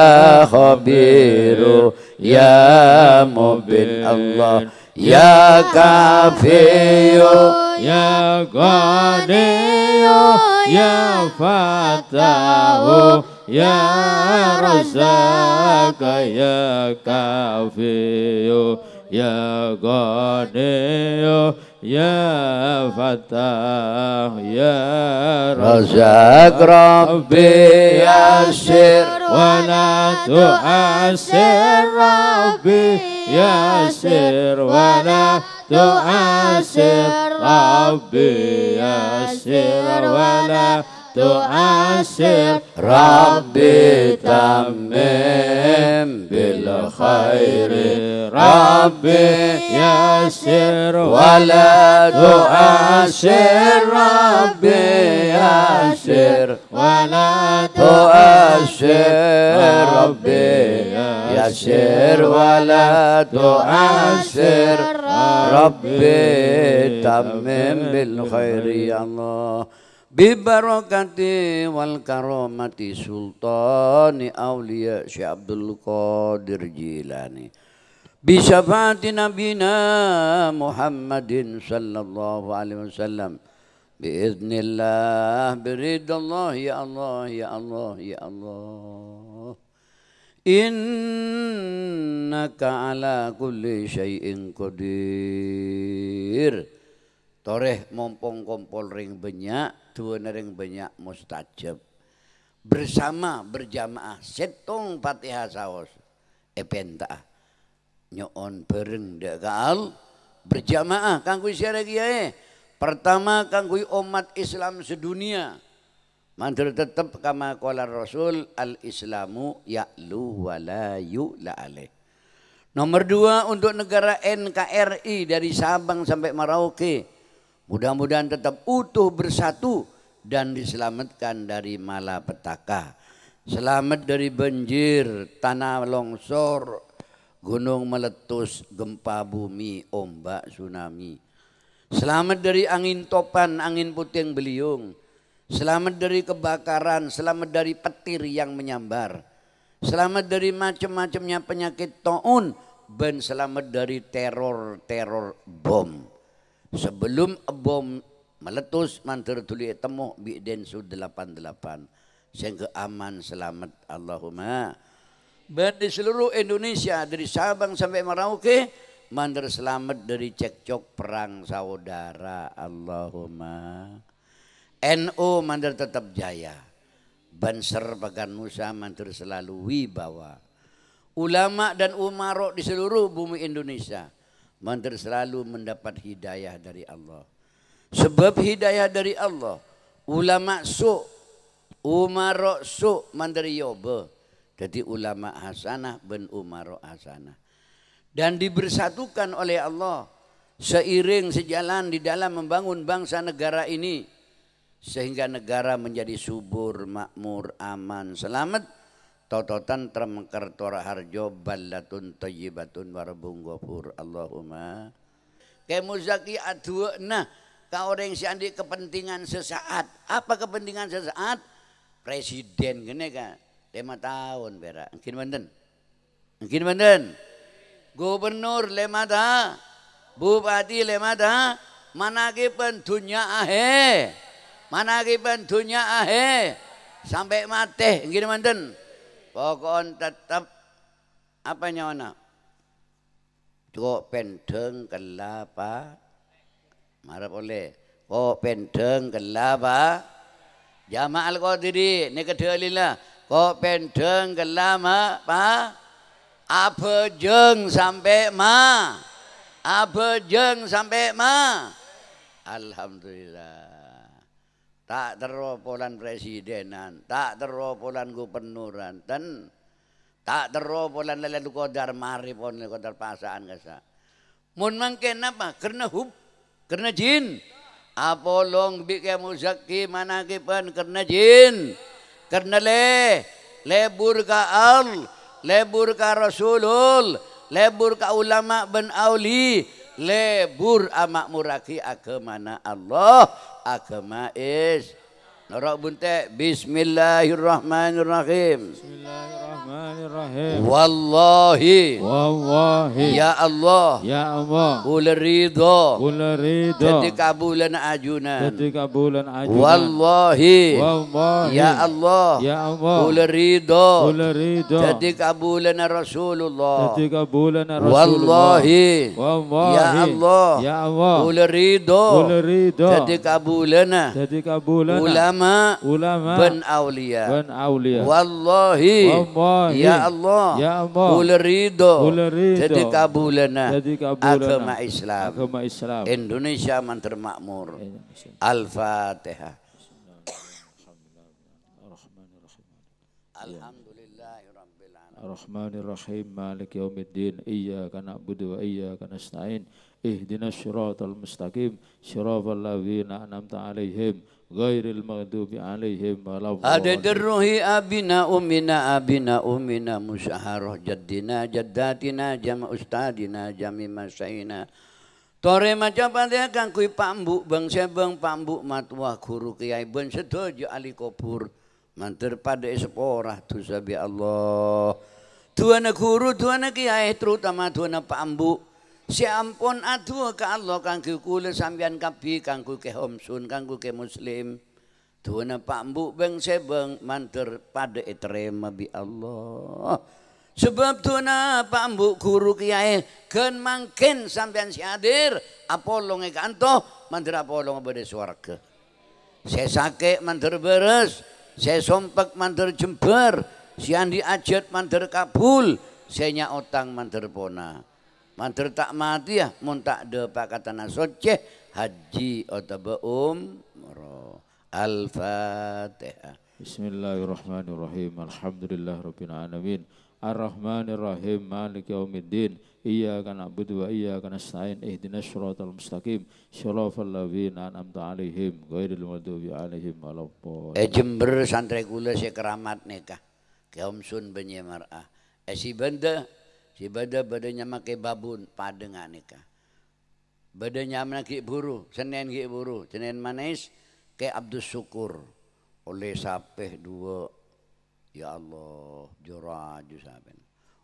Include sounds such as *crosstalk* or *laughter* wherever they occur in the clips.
Ya khabiru Ya mubin Allah Ya kafiyu Ya qadiyu Ya fatahu Ya razaka Ya kafiyu Ya qadiyu يا فتاح يا رزاق ربي يسر ولا تؤسر ربي يسر ولا تؤسر ربي يسر ولا تؤثر ربي تمم بالخير ربي يسر ولا تؤثر ربي يسر ولا تؤثر ربي يسر ولا تؤثر ربي تمم بالخير يا الله Bibarakati wal karamati sultani awliya Syekh Abdul Qadir Jilani Bisyafaati nabina Muhammadin sallallahu alaihi wasallam Biiznillah, biridallah, ya Allah, ya Allah, ya Allah Innaka ala kulli syai'in qadir Toreh mompong kompol ring benyak tuwunaring banyak mustajab bersama berjamaah setong Fatihah saos epenta eh, ah. nyoon bareng dak berjamaah kangku siara kiai pertama kangku umat Islam sedunia mandur tetep kama qala Rasul al Islamu ya'lu wa la yu'la alaih Nomor dua untuk negara NKRI dari Sabang sampai Merauke Mudah-mudahan tetap utuh bersatu dan diselamatkan dari malapetaka. Selamat dari banjir, tanah longsor, gunung meletus, gempa bumi, ombak, tsunami. Selamat dari angin topan, angin puting beliung. Selamat dari kebakaran, selamat dari petir yang menyambar. Selamat dari macam-macamnya penyakit to'un. Dan selamat dari teror-teror bom sebelum bom meletus mantar tuli temu bi'den sud 88 sehingga aman selamat Allahumma Berarti seluruh Indonesia dari Sabang sampai Merauke mandar selamat dari cekcok perang saudara Allahumma NU mandar tetap jaya Banser Pakan Musa mandar selalu wibawa ulama dan umarok di seluruh bumi Indonesia Mandir selalu mendapat hidayah dari Allah. Sebab hidayah dari Allah. Ulama su, umarok su, mandir yobe. Jadi ulama hasanah ben umarok hasanah. Dan dibersatukan oleh Allah. Seiring sejalan di dalam membangun bangsa negara ini. Sehingga negara menjadi subur, makmur, aman, selamat. Toto Tantram Kartoraharjo Ballatun Tayyibatun warabung gopur Allahumma Kemuzaki nah ka orang si andi kepentingan sesaat apa kepentingan sesaat presiden gini kan lima tahun berak mungkin benden mungkin benden gubernur lima ta bupati lima ta mana kipen dunia ahe mana kipen dunia ahe sampai mateh mungkin benden pokon tetap apa nyona kok pendeng kelapa ah? marah boleh, kok pendeng kelapa ah? jamaal qadiri ne kedelilah kok pendeng kelama ah? pa jeng sampai ma apa jeng sampai ma alhamdulillah tak teropolan presidenan, tak teropolan gubernuran, dan tak teropolan lelaki kodar mari pon kodar pasaan kasa. Mun mangken apa? Karena hub, karena jin. Apolong bike muzaki kipan? karena jin, karena le lebur ka al, lebur ka rasulul, lebur ka ulama ben auli, lebur amak muraki agama Allah agama is é Rak bunte Bismillahirrahmanirrahim. Bismillahirrahmanirrahim. Wallahi. Wallahi. Ya Allah. Ya Allah. Kul ridho. Kul ridho. Jadi kabulan ajunan. Jadi kabulan ajunan. Wallahi. Wallahi. Ya Allah. Ya Allah. Kul ridho. Kul ridho. Jadi kabulan Rasulullah. Jadi kabulan Rasulullah. Wallahi. Wallahi. Ya Allah. Ya Allah. Kul ridho. Kul ridho. Jadi kabulan. Jadi kabulan. Ulama ulama ulama ben aulia ben aulia wallahi, wallahi ya Allah ya Allah ulerido ulerido jadi kabulana jadi kabulana agama Islam agama Islam Indonesia manter makmur Al-Fatihah Malik Yaumiddin Iyyaka na'budu wa iyyaka nasta'in Ihdinas siratal mustaqim siratal ladzina an'amta 'alaihim غير المغضوب عليهم ولا abina umina الروح أبنا أمنا أبنا أمنا مسحر جدنا جداتنا جمع Tore kan bang sebeng pambuk guru kiai ben sedoyo ali kubur pada seporah dosa bi Allah duana guru duana kiai terutama duana pambu. Si ampun aduh ke Allah kangge kule sampean kapi, kanggo ke Homsun kanggo ke muslim. Duwene Pak Mbuk beng sebeng mandur pada terima bi Allah. Sebab duwene Pak Mbuk guru kiai gen mangkin sampeyan siadir apolonge kanto mandur apolong bede suarke. Saya sake mandur beres, saya sompek mandur jember, siandi ajet mandur kabul, saya otang mandur pona. Matur tak mati ya, mun tak de pakatana soceh haji atau umroh. Al-Fatihah. Bismillahirrahmanirrahim. Alhamdulillah rabbil alamin. Ar-Rahmanirrahim. Malik yaumiddin. Iyyaka na'budu wa iyyaka nasta'in. Ihdinas shiratal mustaqim. Shiratal ladzina an'amta 'alaihim ghairil maghdubi 'alaihim waladdallin. Eh Jember santri kula sekeramat nikah. Kaum sun benyemarah. Eh si benda Si bada badanya make babun padengan ah nikah. Badanya amna ki buru, senen ki buru, senen manis ke abdus syukur. Oleh sapeh dua. Ya Allah, joraju saben.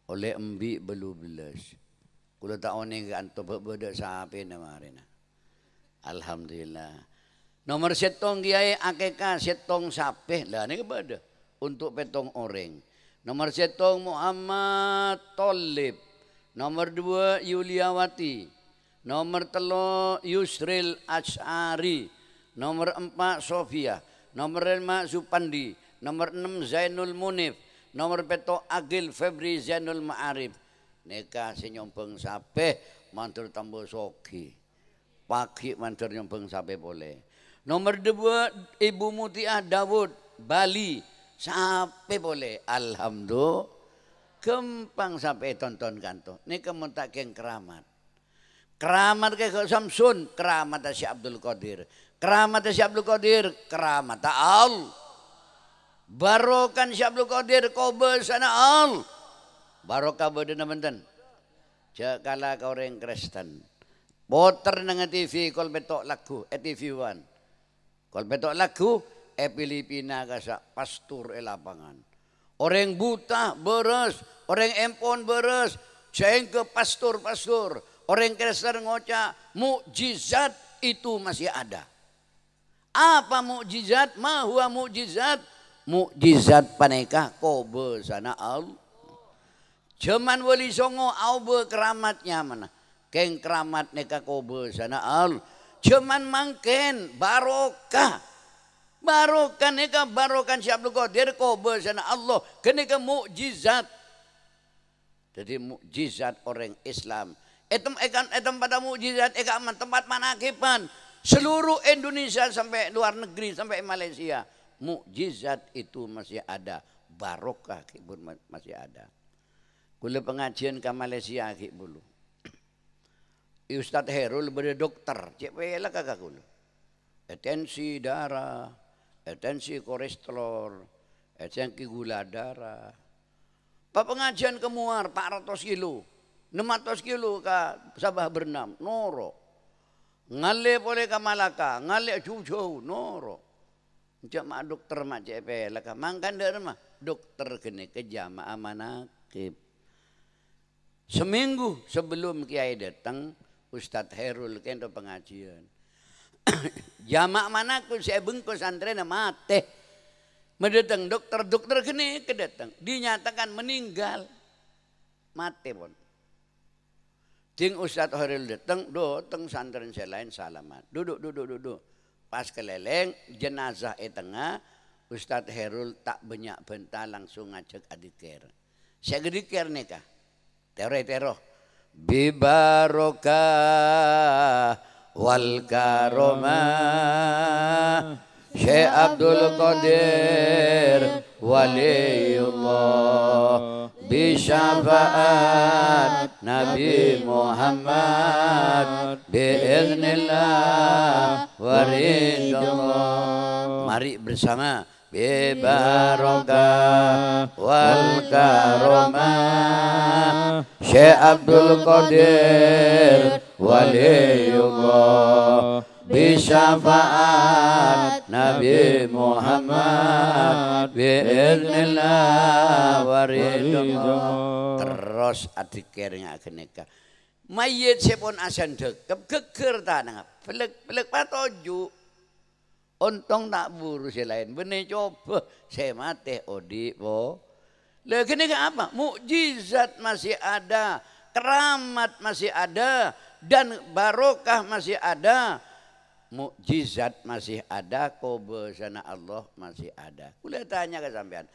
Oleh embi belu belas. Kula tak one ke antum bedak sape ah. Alhamdulillah. Nomor setong kiai akeka setong sapeh lah ni kepada untuk petong orang Nomor setong Muhammad Tolib. Nomor dua Yuliawati. Nomor telo Yusril Ashari. Nomor empat Sofia. Nomor lima Supandi. Nomor enam Zainul Munif. Nomor peto Agil Febri Zainul Ma'arif. Neka sing nyombong Mantul mantur tambah sogi. Pagi mantur nyombong sapeh boleh. Nomor dua Ibu Mutiah Dawud Bali. Sampai boleh. Alhamdulillah. Kempang sampai tonton kanto. Ini kemuntakin keramat. Keramat ke Samsun. Keramat si Abdul Qadir. Keramat si Abdul Qadir. Keramat Al Barokan si Abdul Qadir. Kau bersana Al Barokah berdana benten. Jakala kau orang Kristen. Poter dengan TV. Kau betok lagu. Eh TV One. Kau betok lagu e Filipina kasa pastur e lapangan. Orang buta beres, orang empon beres, ceng ke pastur-pastur, orang kreser ngocak, mukjizat itu masih ada. Apa mukjizat? Mahua mukjizat? Mukjizat paneka kobe sana al, Cuman wali songo aube keramatnya mana? Keng keramat neka kobe sana al, Cuman mangken barokah Barokan nika barokan si Abdul Qadir kobe sana Allah kenika mukjizat. Jadi mukjizat orang Islam. Etem ekan etem pada mukjizat ekan tempat mana kipan? seluruh Indonesia sampai luar negeri sampai Malaysia mukjizat itu masih ada barokah kibun masih ada. Kule pengajian ke Malaysia ki bulu. *clears throat* Ustadz Herul beri dokter, cek lah kakak kula. Tensi darah, tensi kolesterol, tensi gula darah. Pak pengajian kemuar 400 kilo, 600 kilo ka Sabah bernam, noro. Ngale boleh ke Malaka, ngale jauh-jauh, noro. Njak dokter mak CPL ka mangkan dari mah dokter kene ke jamaah manakib. Seminggu sebelum kiai datang, Ustadz Herul kento pengajian. *coughs* jamak mana ku saya bengkok antrena mate mendatang dokter dokter kene kedatang dinyatakan meninggal mati pun Ting Ustadz Horil datang, datang santren saya lain salaman. Duduk, duduk, duduk. Pas keleleng, jenazah e tengah, Ustadz Herul tak banyak bentar langsung ngajak adikir. Saya gedikir nikah. Teror-teror. Bibarokah wal karomah Syekh Abdul Qadir Waliullah Bisyafaat Nabi Muhammad Biiznillah Waridullah Mari bersama Bibarokah wal karomah Syekh Abdul Qadir waliyullah بشفاعة نبي Muhammad biiznillah waridullah terus adik kerenga kenika mayit sepon asan dekep geger tanah pelek pelek patoju untung tak buru si lain benih coba saya mati odi bo lagi ini apa mukjizat masih ada keramat masih ada dan barokah masih ada mukjizat masih ada kobesana Allah masih ada boleh tanya ke sampean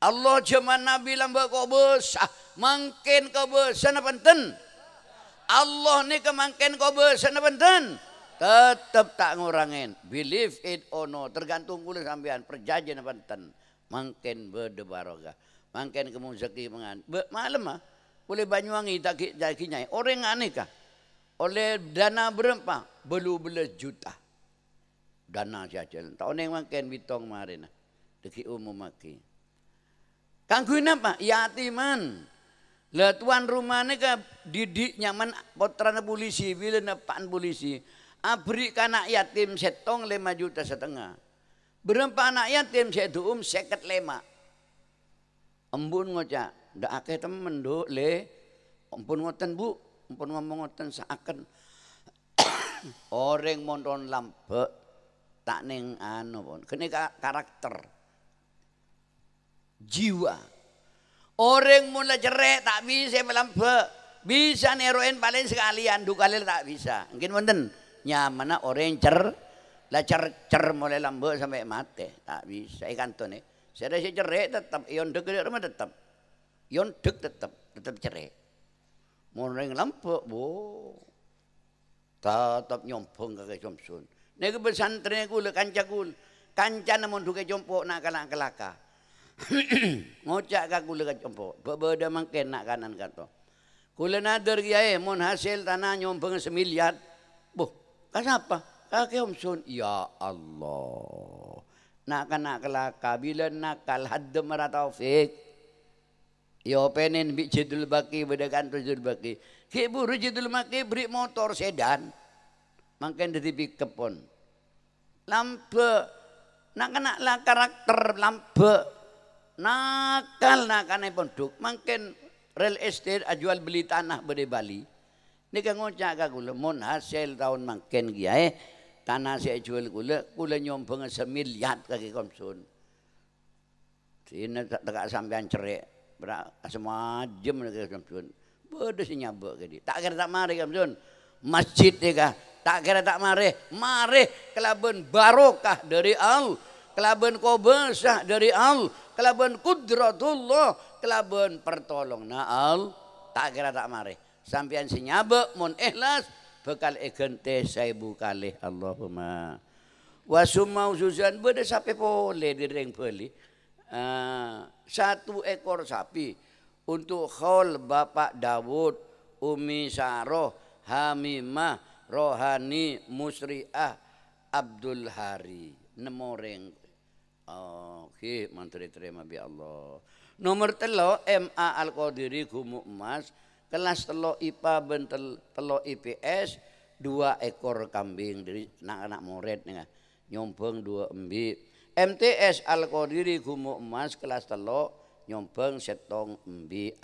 Allah zaman Nabi lamba kobes mungkin mangkin kobesana penten Allah ni kemangkin kobesana penten tetap tak ngurangin believe it or no tergantung kulit sampean perjanjian penten mungkin berdebarokah mungkin kemun zeki mengan malam ah boleh Banyuwangi tak tak kinyai orang aneh kah oleh dana berapa? belu bela juta. Dana saja. tahun yang makan bitong marina. Deki umum maki. kangguin apa? Yatiman. Lah tuan rumahnya ke didik nyaman potrana polisi. Bila nepan polisi. Abri anak yatim setong lima juta setengah. Berapa anak yatim setuum seket lima. Embun ngocak. Ndak akeh temen duk le. Ampun ngoten bu pun ngomong ngoten seakan *coughs* orang monton lambek tak neng anu pun. Kene karakter jiwa. Orang mulai jerek tak bisa melambek. Bisa neroin paling sekalian dua kali tak bisa. Mungkin wonten nyamana orang cer lah cer cer mulai lambek sampai mati tak bisa ikan tuh nih. Saya ada si cerai tetap, ion dek rumah tetap, ion iya dek tetap tetap ceret Mereka nampak, bo. Tetap nyompong ke kecomsun. Nego bersantri aku le kanca kul. Kanca nama tu kecompok nak kalah kelaka. *coughs* Ngocak ke aku le kecompok. Berbeda makin nak kanan kato. Kula nadar kia mon hasil tanah nyompong semiliat. Boh, kenapa? Kaki om ya Allah. Nak kena kelaka, bila nakal, hadda merata taufik. Yo ya, penin bi jidul baki bedakan jidul baki. Ki buru jidul baki beri motor sedan. mungkin dari bi kepon. Lambe nak kena lah karakter lambe nakal nakane pondok makin real estate ajual ah, beli tanah bede Bali. Nika ngocak ka kula Mon hasil tahun makin eh. tanah saya jual kula kula nyombong semiliar kaki komsun. Sini tak tegak sampean cerik semajem ke Samsun. Bodoh si nyabuk ke dia. Tak kira tak mari kam Samsun. Masjid dia kah? Tak kira tak mari. Mari kelabon barokah dari al. kelabon kobesah dari Allah. Kelaben kudratullah. kelabon pertolong na Tak kira tak mari. Sampian si nyabuk mun ikhlas. Bekal egente saya bukalih Allahumma. Wasumau suzan bodoh sampai boleh direng boleh. Uh, satu ekor sapi untuk khol Bapak Dawud, Umi Saroh, Hamimah, Rohani, Musriah, Abdul Hari. Nemoreng. Oke, okay. mantri terima bi Allah. Nomor telo MA Al Qadiri Gumu Emas, kelas telo IPA bentel telo IPS, dua ekor kambing dari anak-anak murid nih kan. nyombong dua embi MTS Al Qadiri Gumuk Emas kelas telo nyombang setong embi